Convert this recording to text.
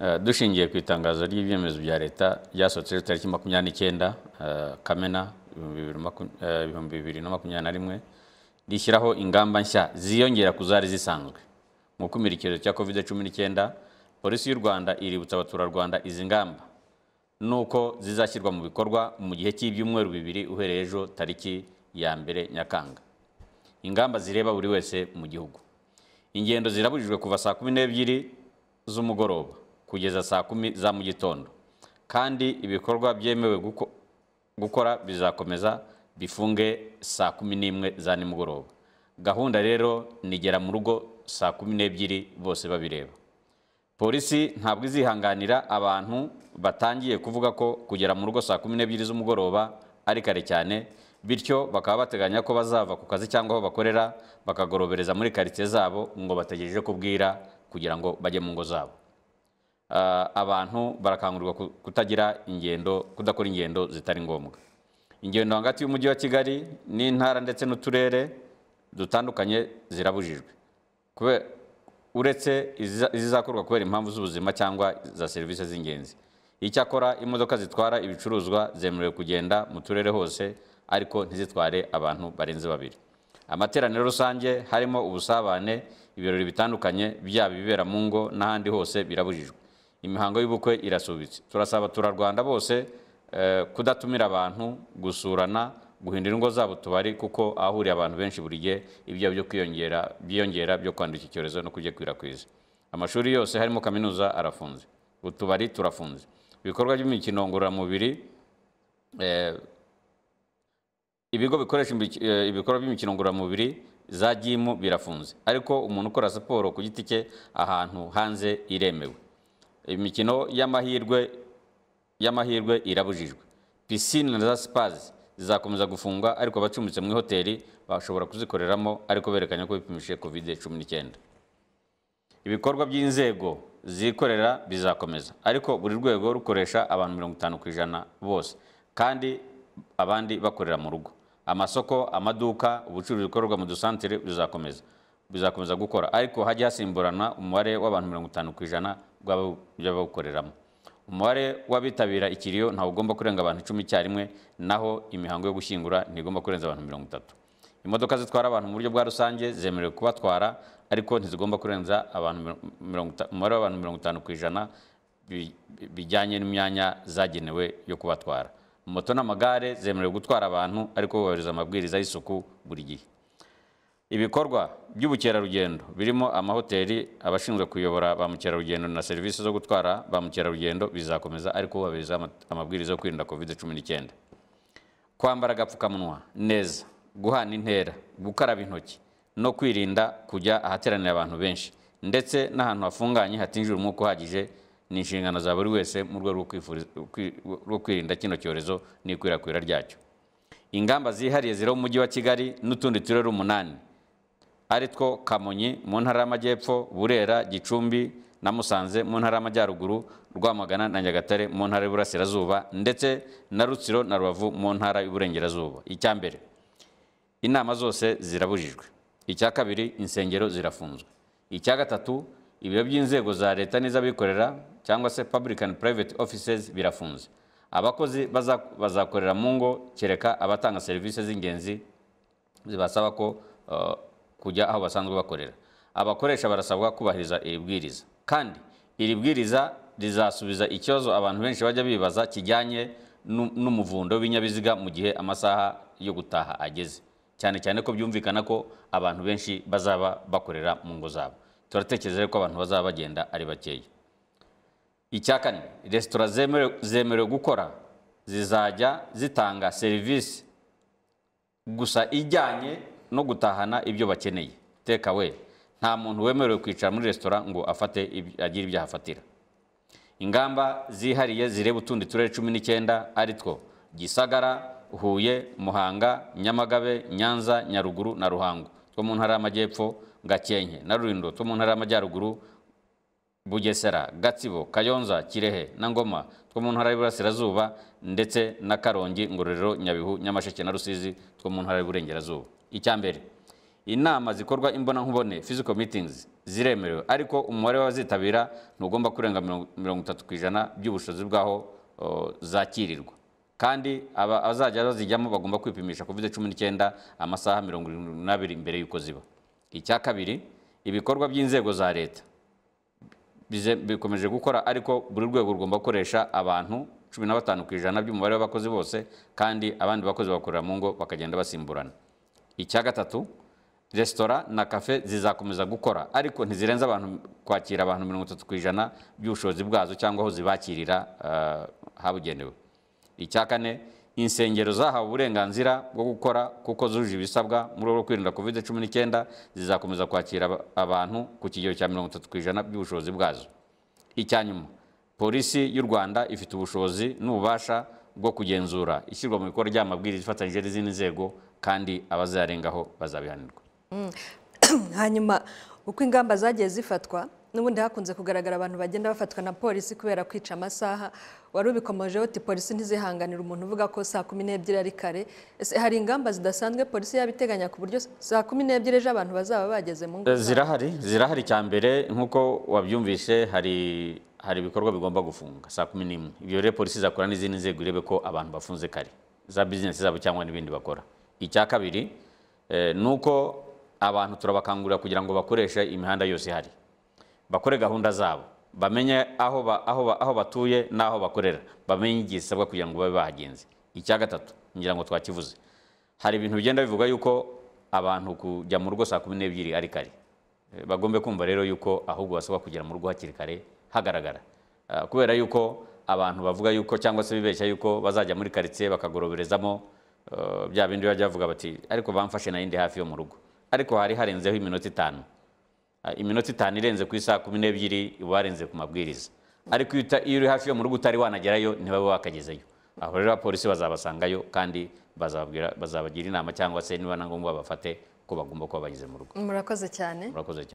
dushingiye ku itangazo ry'ibyemezo bya leta ryasohotseho tariki makumyabiri n'icyenda eh, kamena eh, ibihumbi bibiri na makumyabiri na rimwe rishyiraho ingamba nshya ziyongera ku zari zisanzwe mu gukumira icyorezo cya covid cumi n'icyenda polisi y'u rwanda iributsa abaturarwanda izi ngamba nuko zizashyirwa mu bikorwa mu gihe cy'ibyumweru bibiri uhereye ejo tariki ya mbere nyakanga ingamba zireba buri wese mu gihugu ingendo zirabujijwe kuva saa kumi n'ebyiri z'umugoroba kugeza saa kumi za mu gitondo kandi ibikorwa byemewe gukora bizakomeza bifunge saa kumi n'imwe za nimugoroba gahunda rero nigera mu rugo saa kumi n'ebyiri bose babireba polisi ntabwo izihanganira abantu batangiye kuvuga ko kugera mu rugo saa kumi n'ebyiri z'umugoroba ari kare cyane bityo bakaba bateganya ko bazava ku kazi cyangwa aho bakorera bakagorobereza muri karitsiye zabo ngo bategereje kubwira kugira ngo bajye mu ngo zabo Ah, abantu barakangurirwa kutagira ingendo kudakora ingendo zitari ngombwa ingendo hagati y'umujyi wa kigali n'intara ndetse n'uturere dutandukanye zirabujijwe uretse izizakorwa kubera impamvu z'ubuzima cyangwa za serivisi z'ingenzi icyakora imodoka zitwara ibicuruzwa zemerewe kugenda mu turere hose ariko ntizitware abantu barenze babiri amateraniro rusange harimo ubusabane ibirori bitandukanye byaba ibibera mu ngo n'ahandi hose birabujijwe imihango y'ubukwe irasubitse turasaba abaturarwanda bose eh, kudatumira abantu gusurana guhindura ingo zabo tubari kuko ahahuriye abantu benshi buri gihe ibyo byo kwiyongera byiyongera byo kwandura icyorezo no no kwirakwiza amashuri yose harimo kaminuza arafunze utubari turafunze ibikorwa by'imikino ngororamubiri eh, ibigo bikoresha eh, ibikorwa by'imikino ngororamubiri za gimu birafunze ariko umuntu ukora siporo ku giti cye ahantu hanze iremewe imikino y'amahirwe y'amahirwe irabujijwe pisine na za sipazi zizakomeza gufungwa ariko abacumbitse mu ihoteli bashobora kuzikoreramo ariko berekanye ko bipimishije kovide cumi n'icyenda ibikorwa by'inzego zikorera bizakomeza ariko buri rwego rukoresha abantu mirongo itanu ku ijana bose kandi abandi bakorera mu rugo amasoko amaduka ubucuruzi bukorerwa mu dusantere bizakomeza bizakomeza gukora ariko hajya hasimburana umubare w'abantu mirongo itanu ku ijana byabawukoreramo. umubare w'abitabira ikiriyo ntawe ugomba kurenga abantu icumi icyarimwe naho imihango yo gushyingura ntigomba kurenza abantu mirongo itatu imodoka zitwara abantu mu buryo bwa rusange zemerewe kubatwara ariko ntizigomba kurenza umubare w'abantu mirongo itanu ku ijana bijyanye n'imyanya zagenewe yo kubatwara moto n'amagare zemerewe gutwara abantu ariko bubahiriza amabwiriza y'isuku buri gihe ibikorwa by'ubukerarugendo birimo amahoteli abashinzwe kuyobora ba mukerarugendo na serivisi zo gutwara ba mukerarugendo bizakomeza ariko hubahiriza amabwiriza yo kwirinda covid cumi n'icyenda kwambara agapfukamunwa neza guhana intera gukaraba intoki no kwirinda kujya ahateranira abantu benshi ndetse n'ahantu hafunganye hatinjira umwuka uhagije ni inshingano za buri wese mu rwego rwo kwirinda kino cyorezo n'ikwirakwira ryacyo ingamba zihariye ziriho mu wa kigali n'utundi turere umunani ari kamonyi mu ntara y'amajyepfo burera gicumbi na musanze mu ntara y'amajyaruguru rwamagana na nyagatare mu ntara y'uburasirazuba ndetse na rutsiro na rubavu mu ntara y'uburengerazuba icya mbere inama zose zirabujijwe icya kabiri insengero zirafunzwe icya gatatu ibiro by'inzego za leta n'iz'abikorera cyangwa se public and private offices birafunze abakozi bazakorera mu ngo kereka abatanga serivisi z'ingenzi zibasaba ko uh, kujya aho basanzwe bakorera abakoresha barasabwa kubahiriza iri bwiriza kandi iri bwiriza rizasubiza ikibazo abantu benshi bajya bibaza kijyanye n'umuvundo w'ibinyabiziga mu gihe amasaha yo gutaha ageze cyane cyane ko byumvikana ko abantu benshi bazaba bakorera mu ngo zabo turatekereza ko abantu bazaba bagenda ari bakeya icya kane resitora zemerewe gukora zizajya zitanga serivisi gusa ijyanye no gutahana ibyo bakeneye teka we nta muntu wemerewe kwicara muri resitora ngo afate agire ibyo ahafatira ingamba zihariye zireba utundi turere cumi n'icyenda ari two gisagara huye muhanga nyamagabe nyanza nyaruguru na ruhango two mu ntara y'amajyepfo gakenke na rurindo two mu ntara y'amajyaruguru bugesera gatsibo kayonza kirehe na ngoma two mu ntara y'uburasirazuba ndetse na karongi ngororero nyabihu nyamasheke na rusizi two mu ntara y'uburengerazuba icya mbere inama zikorwa imbonankubone physical meetings ziremerewe ariko umubare w'abazitabira ntugomba kurenga mirongo itatu ku ijana by'ubushobozi bw'aho zakirirwa kandi abazajya bazijyamo bagomba kwipimisha covid cumi n'icyenda amasaha mirongo irindwi n'abiri mbere y'uko ziba icya kabiri ibikorwa by'inzego za leta bikomeje gukora ariko buri rwego rugomba gukoresha abantu cumi na batanu ku ijana by'umubare w'abakozi bose kandi abandi bakozi bakorera mu ngo bakagenda basimburana icya gatatu resitora na kafe zizakomeza gukora ariko ntizirenze abantu kwakira abantu mirongo itatu ku ijana by'ubushobozi bwazo cyangwa aho zibakirira eh, habugenewe icya kane insengero zahawe uburenganzira bwo gukora kuko zuje ibisabwa mu rwego rwo kwirinda covid cumi n'icyenda zizakomeza kwakira abantu ku kigero cya mirongo itatu ku ijana by'ubushobozi bwazo icya nyuma polisi y'u rwanda ifite ubushobozi n'ububasha bwo kugenzura ishyirwa mu bikorwa ry'amabwiriza ifatanyije n'izindi nzego kandi abazarengaho bazabihanirwa mm. hanyuma uko ingamba zagiye zifatwa n'ubundi hakunze kugaragara abantu bagenda bafatwa na polisi kubera kwica amasaha wari ubikomojeho uti polisi ntizihanganira umuntu uvuga ko saa kumi n'ebyiri ari kare ese hari ingamba zidasanzwe polisi yabiteganya ku buryo saa kumi n'ebyiri ejo abantu bazaba bageze mu ngo zirahari zirahari mbere nk'uko wabyumvise hari hari ibikorwa bigomba gufunga saa kumi n'imwe ibyo rero polisi izakora n'izindi nzego irebe ko abantu bafunze kare za bizinesi zabo cyangwa n'ibindi bakora icya kabiri eh, ni uko abantu turabakangurira kugira ngo bakoreshe imihanda yose ihari bakore gahunda zabo bamenye aho batuye n'aho bakorera bamenye igihe zisabwa kugira ngo babe bahagenze icya gatatu ngira ngo twakivuze hari ibintu bigenda bivuga yuko abantu kujya mu rugo saa kumi n'ebyiri ari kare eh, bagombe kumva rero yuko ahubwo basabwa kugera mu rugo hakiri kare hagaragara ah, kubera yuko abantu bavuga yuko cyangwa se bibeshya yuko bazajya muri karitsiye bakagoroberezamo ah, bya bindi bajya bavuga bati ariko bamfashe na indi hafi yo mu rugo ariko hari harenzeho iminota itanu ah, iminota itanu irenze ku isaha kumi n'ebyiri uba warenze ku mabwiriza ariko iyo uri hafi yo mu rugo utari wanagerayo ntibabe wakagezeyo aho rero abapolisi bazabasangayo kandi bazabagira inama cyangwa se niba na ngombwa bafate ko bagomba kuba bageze mu rugo murakoze cyane murakoze cyane